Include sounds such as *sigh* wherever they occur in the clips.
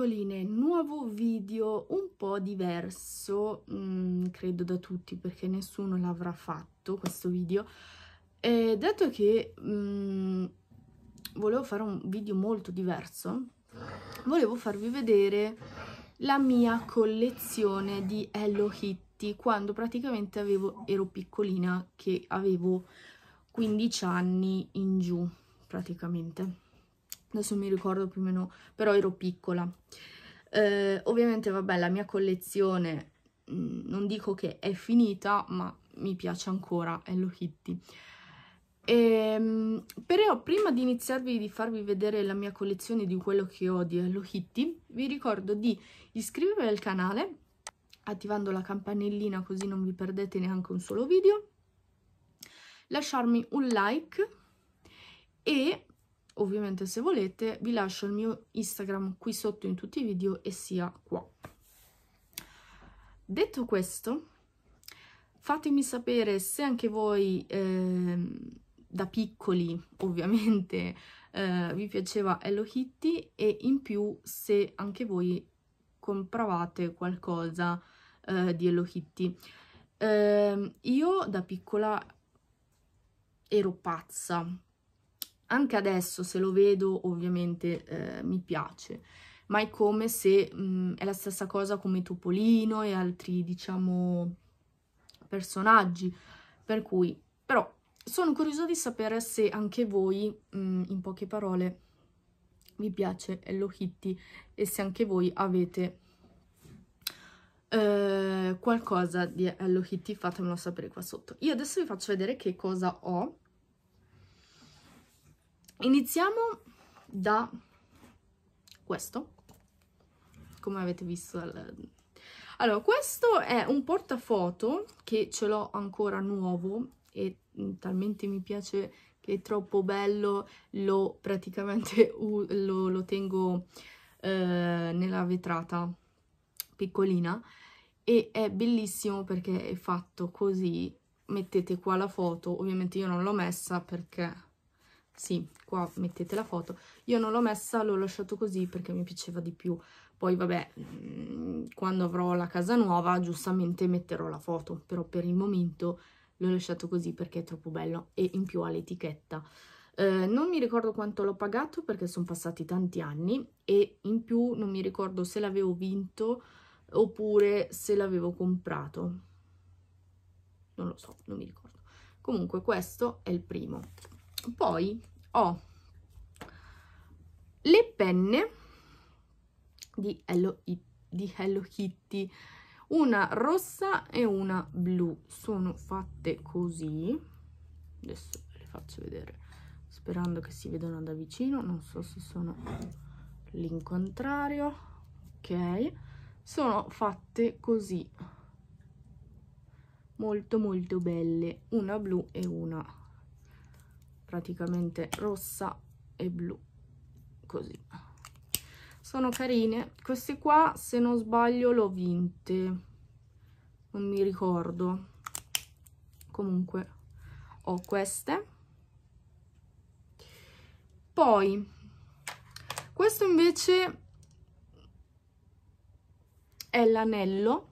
virgoline, nuovo video un po' diverso, mh, mm, credo da tutti perché nessuno l'avrà fatto questo video, e dato che mh, mm, volevo fare un video molto diverso, volevo farvi vedere la mia collezione di Hello Kitty quando praticamente avevo, ero piccolina che avevo 15 anni in giù praticamente adesso mi ricordo più o meno, però ero piccola. Eh, ovviamente, vabbè, la mia collezione mm, non dico che è finita, ma mi piace ancora Hello Kitty. E, ehm, però prima di iniziarvi di farvi vedere la mia collezione di quello che ho di Hello Kitty, vi ricordo di iscrivervi al canale attivando la campanellina così non vi perdete neanche un solo video, lasciarmi un like e ovviamente se volete vi lascio il mio Instagram qui sotto in tutti i video e sia qua. Detto questo, fatemi sapere se anche voi eh, da piccoli ovviamente eh, vi piaceva Hello Kitty e in più se anche voi compravate qualcosa eh, di Hello Kitty. Ehm, io da piccola ero pazza anche adesso se lo vedo ovviamente eh, mi piace, ma è come se mh, mm, è la stessa cosa come Topolino e altri, diciamo, personaggi. Per cui, però, sono curiosa di sapere se anche voi, mh, mm, in poche parole, vi piace Hello Kitty e se anche voi avete eh, qualcosa di Hello Kitty fatemelo sapere qua sotto. Io adesso vi faccio vedere che cosa ho iniziamo da questo come avete visto allora questo è un portafoto che ce l'ho ancora nuovo e mm, talmente mi piace che è troppo bello lo praticamente *laughs* lo, lo, tengo eh, nella vetrata piccolina e è bellissimo perché è fatto così mettete qua la foto ovviamente io non l'ho messa perché sì, qua mettete la foto. Io non l'ho messa, l'ho lasciato così perché mi piaceva di più. Poi vabbè, mm, quando avrò la casa nuova giustamente metterò la foto, però per il momento l'ho lasciato così perché è troppo bello e in più ha l'etichetta. Eh, non mi ricordo quanto l'ho pagato perché sono passati tanti anni e in più non mi ricordo se l'avevo vinto oppure se l'avevo comprato. Non lo so, non mi ricordo. Comunque questo è il primo. Poi ho le penne di Hello, di Hello Kitty una rossa e una blu sono fatte così adesso le faccio vedere sperando che si vedano da vicino non so se sono l'incontrario ok sono fatte così molto molto belle una blu e una rossa praticamente rossa e blu così sono carine queste qua se non sbaglio l'ho vinte non mi ricordo comunque ho queste poi questo invece è l'anello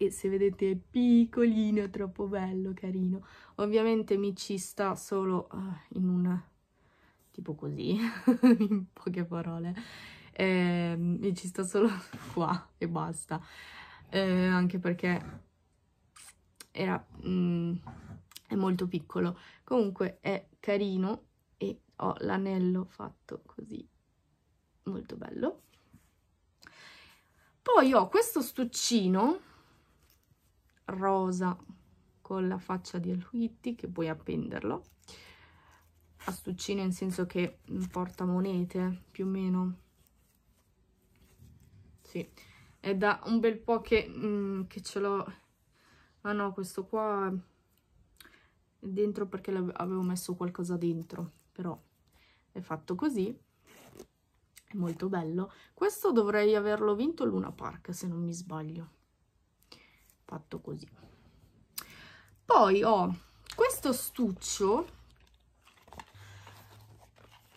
e se vedete è piccolino, troppo bello, carino. Ovviamente mi ci sta solo uh, in un tipo così, *laughs* in poche parole. Eh, mi ci sta solo *laughs* qua e basta. Eh, anche perché era, mm, è molto piccolo. Comunque è carino e ho l'anello fatto così, molto bello. Poi ho questo stuccino rosa con la faccia di Hello che puoi appenderlo astuccino in senso che porta monete più o meno sì è da un bel po' che, mm, che ce l'ho ah no questo qua è dentro perché avevo messo qualcosa dentro però è fatto così è molto bello questo dovrei averlo vinto Luna Park se non mi sbaglio fatto così poi ho questo stuccio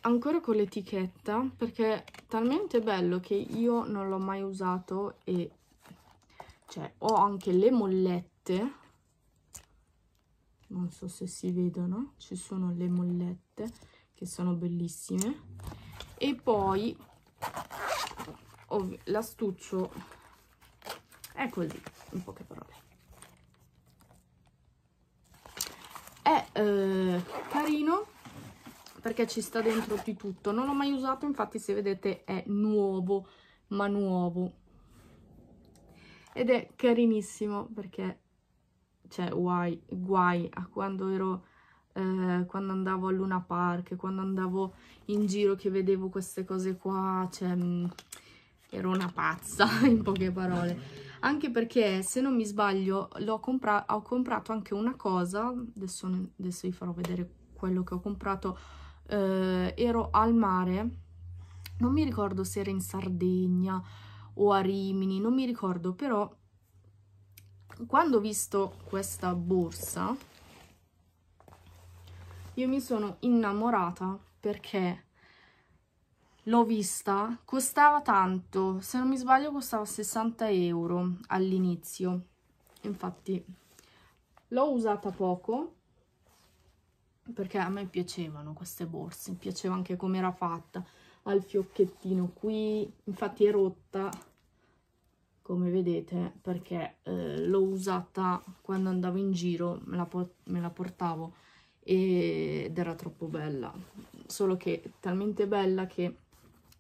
ancora con l'etichetta perché è talmente bello che io non l'ho mai usato e cioè ho anche le mollette non so se si vedono ci sono le mollette che sono bellissime e poi l'astuccio è così in poche parole è eh, carino perché ci sta dentro di tutto non l'ho mai usato infatti se vedete è nuovo ma nuovo ed è carinissimo perché cioè guai, guai a quando ero eh, quando andavo a Luna Park quando andavo in giro che vedevo queste cose qua cioè mh, mm, ero una pazza *laughs* in poche parole anche perché se non mi sbaglio compra ho comprato anche una cosa adesso, adesso, vi farò vedere quello che ho comprato eh, ero al mare non mi ricordo se era in Sardegna o a Rimini non mi ricordo però quando ho visto questa borsa io mi sono innamorata perché l'ho vista, costava tanto, se non mi sbaglio costava 60 euro all'inizio, infatti l'ho usata poco perché a me piacevano queste borse, mi piaceva anche come era fatta, al fiocchettino qui, infatti è rotta come vedete perché eh, l'ho usata quando andavo in giro, me la, me la portavo ed era troppo bella, solo che talmente bella che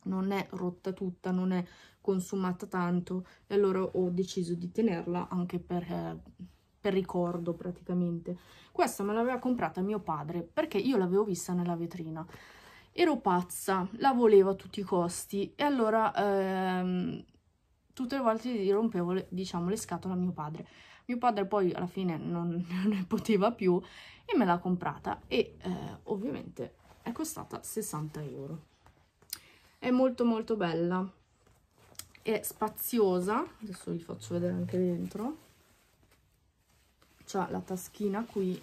non è rotta tutta, non è consumata tanto e allora ho deciso di tenerla anche per, eh, per ricordo praticamente. Questa me l'aveva comprata mio padre perché io l'avevo vista nella vetrina. Ero pazza, la volevo a tutti i costi e allora ehm, tutte le volte gli rompevo le, diciamo, le scatole a mio padre. Mio padre poi alla fine non *laughs* ne poteva più e me l'ha comprata e eh, ovviamente è costata 60 euro è molto molto bella è spaziosa adesso vi faccio vedere anche dentro c'ha la taschina qui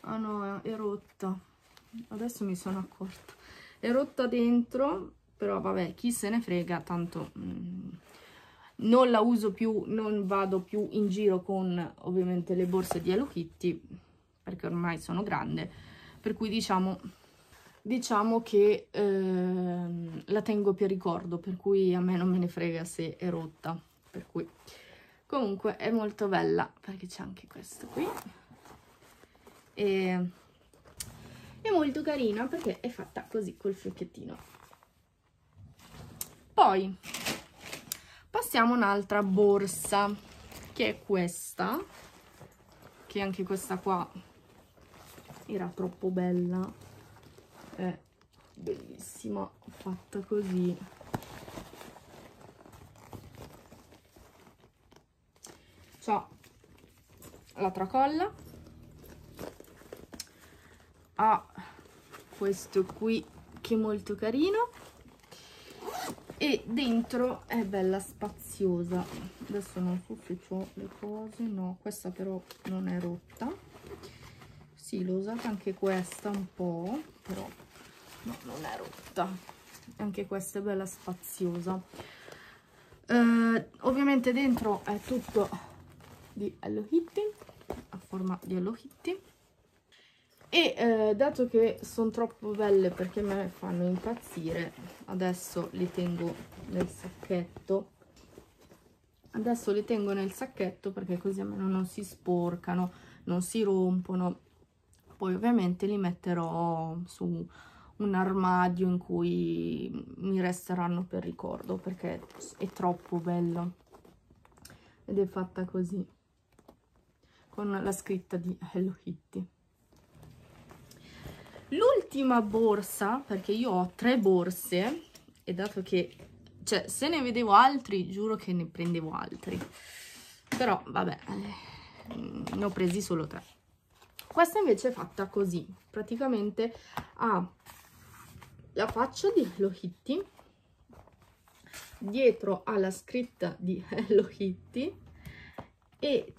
ah no è rotta adesso mi sono accorta è rotta dentro però vabbè chi se ne frega tanto mm, non la uso più non vado più in giro con ovviamente le borse di Hello Kitty perché ormai sono grande per cui diciamo diciamo che ehm, la tengo per ricordo, per cui a me non me ne frega se è rotta, per cui comunque è molto bella, perché c'è anche questo qui, e è molto carina perché è fatta così col fiocchettino. Poi passiamo un'altra borsa, che è questa, che anche questa qua era troppo bella, è bellissima fatta così c'ha la tracolla ha questo qui che è molto carino e dentro è bella spaziosa adesso non so se ho le cose no questa però non è rotta si sì, l'ho usata anche questa un po' però no, non è rotta anche questa è bella spaziosa eh, ovviamente dentro è tutto di Hello Kitty a forma di Hello Kitty e eh, dato che sono troppo belle perché me fanno impazzire adesso le tengo nel sacchetto adesso le tengo nel sacchetto perché così almeno non si sporcano non si rompono poi ovviamente li metterò su un armadio in cui mi resteranno per ricordo perché è troppo bello ed è fatta così con la scritta di Hello Kitty l'ultima borsa perché io ho tre borse e dato che cioè se ne vedevo altri giuro che ne prendevo altri però vabbè mm, ne ho presi solo tre questa invece è fatta così praticamente ha ah, la faccia di Hello Kitty dietro alla scritta di Hello Kitty e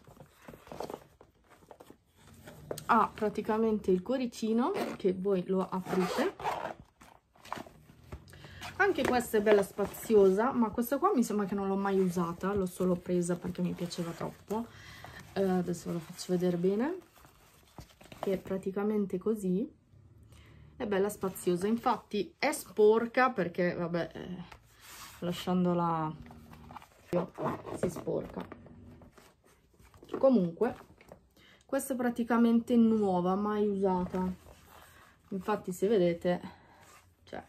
ha praticamente il cuoricino che voi lo aprite anche questa è bella spaziosa ma questa qua mi sembra che non l'ho mai usata l'ho solo presa perché mi piaceva troppo eh, adesso ve la faccio vedere bene che è praticamente così è bella spaziosa infatti è sporca perché vabbè eh, lasciandola si sporca comunque questa è praticamente nuova mai usata infatti se vedete cioè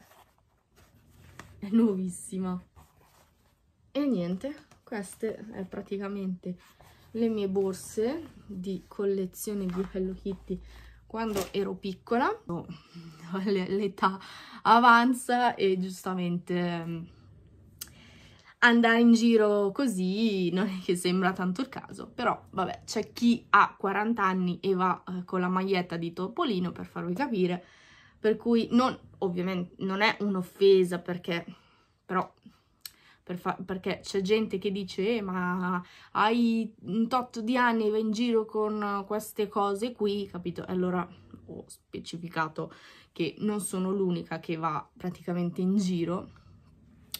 è nuovissima e niente queste è praticamente le mie borse di collezione di Hello Kitty quando ero piccola, *laughs* l'età avanza e giustamente mm, andare in giro così non è che sembra tanto il caso, però vabbè, c'è chi ha 40 anni e va eh, con la maglietta di Topolino per farvi capire, per cui non, ovviamente non è un'offesa perché però per fa- perché c'è gente che dice eh, ma hai un tot di anni e vai in giro con queste cose qui, capito? E Allora ho specificato che non sono l'unica che va praticamente in giro,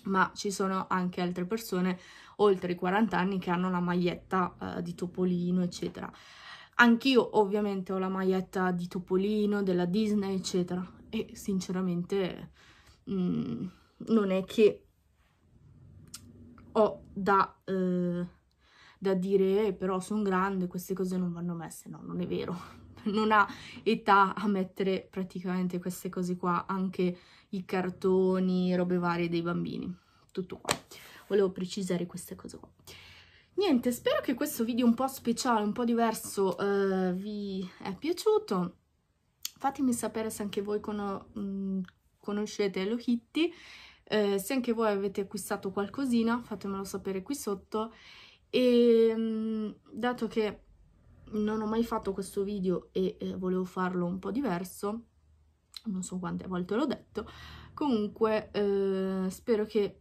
ma ci sono anche altre persone oltre i 40 anni che hanno la maglietta eh, di Topolino, eccetera. Anch'io ovviamente ho la maglietta di Topolino, della Disney, eccetera. E sinceramente mh, mm, non è che ho da, eh, da dire eh, però sono grande, queste cose non vanno messe, no, non è vero, *laughs* non ha età a mettere praticamente queste cose qua, anche i cartoni, robe varie dei bambini, tutto qua. Volevo precisare queste cose qua. Niente, spero che questo video un po' speciale, un po' diverso eh, vi è piaciuto. Fatemi sapere se anche voi con mm, conoscete lo Hitty eh, se anche voi avete acquistato qualcosina fatemelo sapere qui sotto e mm, dato che non ho mai fatto questo video e eh, volevo farlo un po' diverso non so quante volte l'ho detto comunque eh, spero che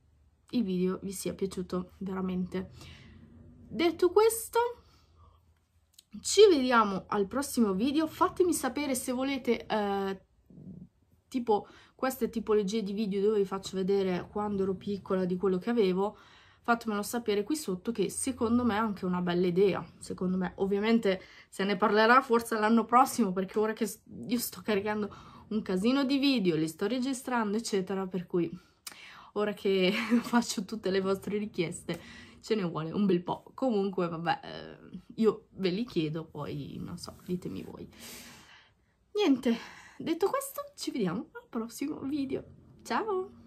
il video vi sia piaciuto veramente detto questo ci vediamo al prossimo video fatemi sapere se volete eh, tipo queste tipologie di video dove vi faccio vedere quando ero piccola di quello che avevo, fatemelo sapere qui sotto che secondo me è anche una bella idea, secondo me. Ovviamente se ne parlerà forse l'anno prossimo perché ora che io sto caricando un casino di video, li sto registrando eccetera, per cui ora che *laughs* faccio tutte le vostre richieste ce ne vuole un bel po'. Comunque vabbè, eh, io ve li chiedo, poi non so, ditemi voi. Niente, detto questo ci vediamo al prossimo video ciao